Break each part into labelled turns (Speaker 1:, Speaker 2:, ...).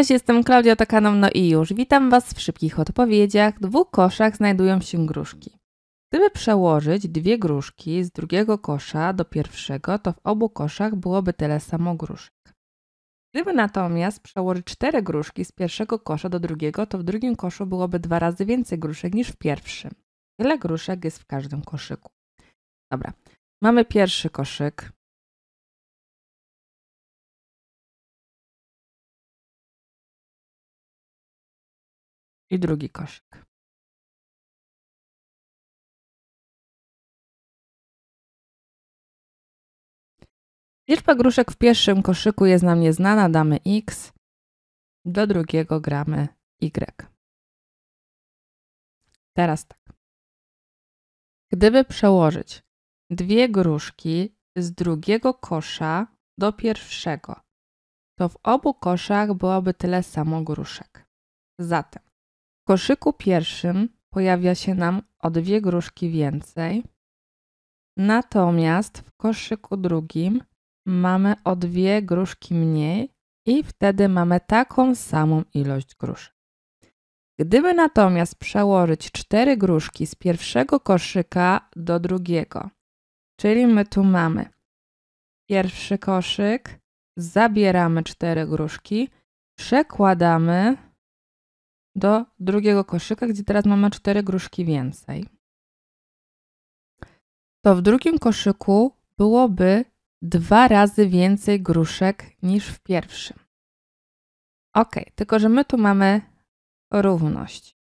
Speaker 1: Cześć, jestem Klaudia Tokanov, no i już. Witam Was w szybkich odpowiedziach. W dwóch koszach znajdują się gruszki. Gdyby przełożyć dwie gruszki z drugiego kosza do pierwszego, to w obu koszach byłoby tyle samo gruszek. Gdyby natomiast przełożyć cztery gruszki z pierwszego kosza do drugiego, to w drugim koszu byłoby dwa razy więcej gruszek niż w pierwszym. Tyle gruszek jest w każdym koszyku. Dobra, mamy pierwszy koszyk,
Speaker 2: I drugi koszyk. Liczba gruszek w pierwszym koszyku jest nam nieznana, damy x, do drugiego gramy y. Teraz tak.
Speaker 1: Gdyby przełożyć dwie gruszki z drugiego kosza do pierwszego, to w obu koszach byłoby tyle samo gruszek. Zatem koszyku pierwszym pojawia się nam o dwie gruszki więcej, natomiast w koszyku drugim mamy o dwie gruszki mniej i wtedy mamy taką samą ilość gruszek. Gdyby natomiast przełożyć cztery gruszki z pierwszego koszyka do drugiego, czyli my tu mamy pierwszy koszyk, zabieramy cztery gruszki, przekładamy do drugiego koszyka, gdzie teraz mamy cztery gruszki więcej,
Speaker 2: to w drugim koszyku byłoby
Speaker 1: dwa razy więcej gruszek niż w pierwszym. Ok, tylko że my tu mamy równość.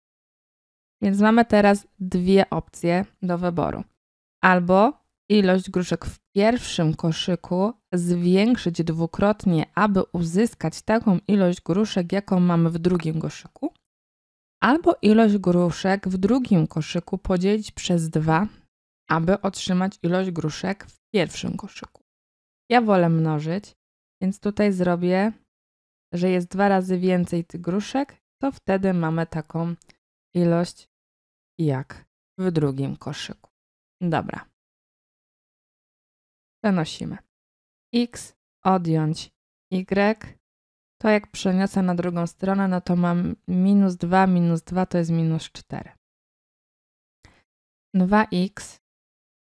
Speaker 1: Więc mamy teraz dwie opcje do wyboru. Albo ilość gruszek w pierwszym koszyku zwiększyć dwukrotnie, aby uzyskać taką ilość gruszek, jaką mamy w drugim koszyku, albo ilość gruszek w drugim koszyku podzielić przez dwa, aby otrzymać ilość gruszek w pierwszym koszyku. Ja wolę mnożyć, więc tutaj zrobię, że jest dwa razy więcej tych gruszek, to wtedy mamy taką ilość jak
Speaker 2: w drugim koszyku. Dobra. Przenosimy.
Speaker 1: x odjąć y to jak przeniosę na drugą stronę, no to mam minus 2, minus 2 to jest minus 4. 2x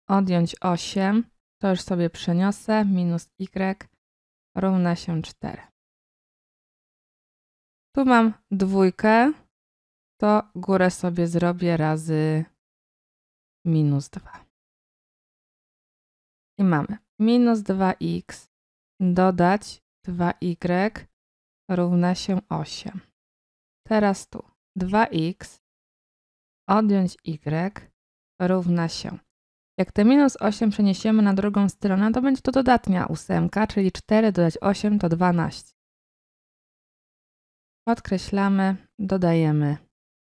Speaker 1: odjąć 8, to już sobie
Speaker 2: przeniosę, minus
Speaker 1: y równa się 4.
Speaker 2: Tu mam dwójkę, to górę sobie zrobię razy minus 2. I mamy minus
Speaker 1: 2x dodać 2y równa się 8. Teraz tu 2x odjąć y równa się. Jak te minus 8 przeniesiemy na drugą stronę, to będzie to dodatnia ósemka, czyli 4 dodać 8 to 12. Podkreślamy, dodajemy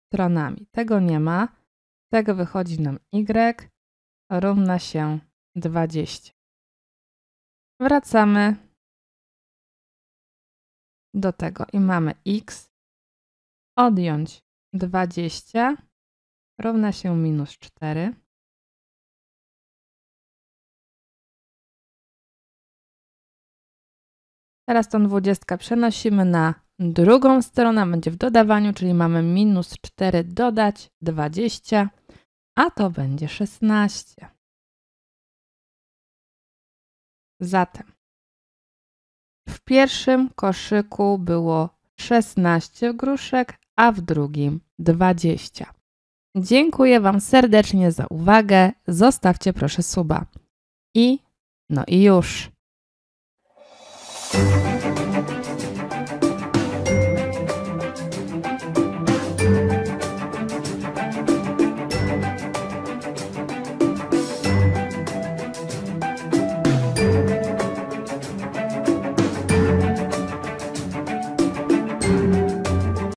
Speaker 1: stronami. Tego nie ma. Z tego wychodzi nam y równa się 20.
Speaker 2: Wracamy do tego i mamy x odjąć 20 równa się minus 4.
Speaker 1: Teraz tą 20 przenosimy na drugą stronę, będzie w dodawaniu, czyli mamy minus 4 dodać 20, a to będzie 16. Zatem w pierwszym koszyku było 16 gruszek, a w drugim 20. Dziękuję Wam serdecznie za uwagę. Zostawcie proszę suba. I no i już.